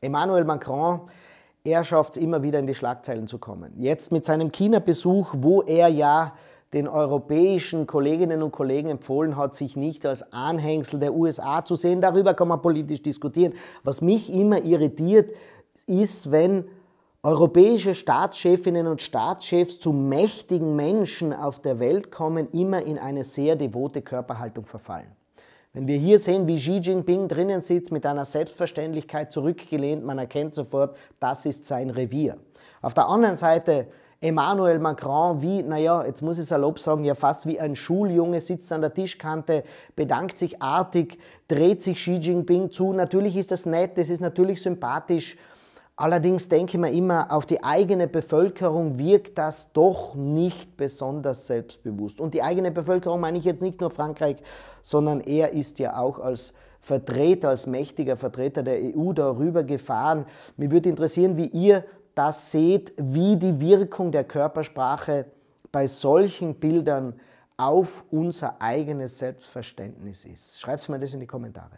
Emmanuel Macron, er schafft es immer wieder in die Schlagzeilen zu kommen. Jetzt mit seinem China-Besuch, wo er ja den europäischen Kolleginnen und Kollegen empfohlen hat, sich nicht als Anhängsel der USA zu sehen. Darüber kann man politisch diskutieren. Was mich immer irritiert, ist, wenn europäische Staatschefinnen und Staatschefs zu mächtigen Menschen auf der Welt kommen, immer in eine sehr devote Körperhaltung verfallen. Wenn wir hier sehen, wie Xi Jinping drinnen sitzt, mit einer Selbstverständlichkeit zurückgelehnt, man erkennt sofort, das ist sein Revier. Auf der anderen Seite Emmanuel Macron wie, naja, jetzt muss ich salopp sagen, ja fast wie ein Schuljunge sitzt an der Tischkante, bedankt sich artig, dreht sich Xi Jinping zu. Natürlich ist das nett, es ist natürlich sympathisch Allerdings denke man immer, auf die eigene Bevölkerung wirkt das doch nicht besonders selbstbewusst. Und die eigene Bevölkerung meine ich jetzt nicht nur Frankreich, sondern er ist ja auch als Vertreter, als mächtiger Vertreter der EU darüber gefahren. Mir würde interessieren, wie ihr das seht, wie die Wirkung der Körpersprache bei solchen Bildern auf unser eigenes Selbstverständnis ist. Schreibt es mir das in die Kommentare.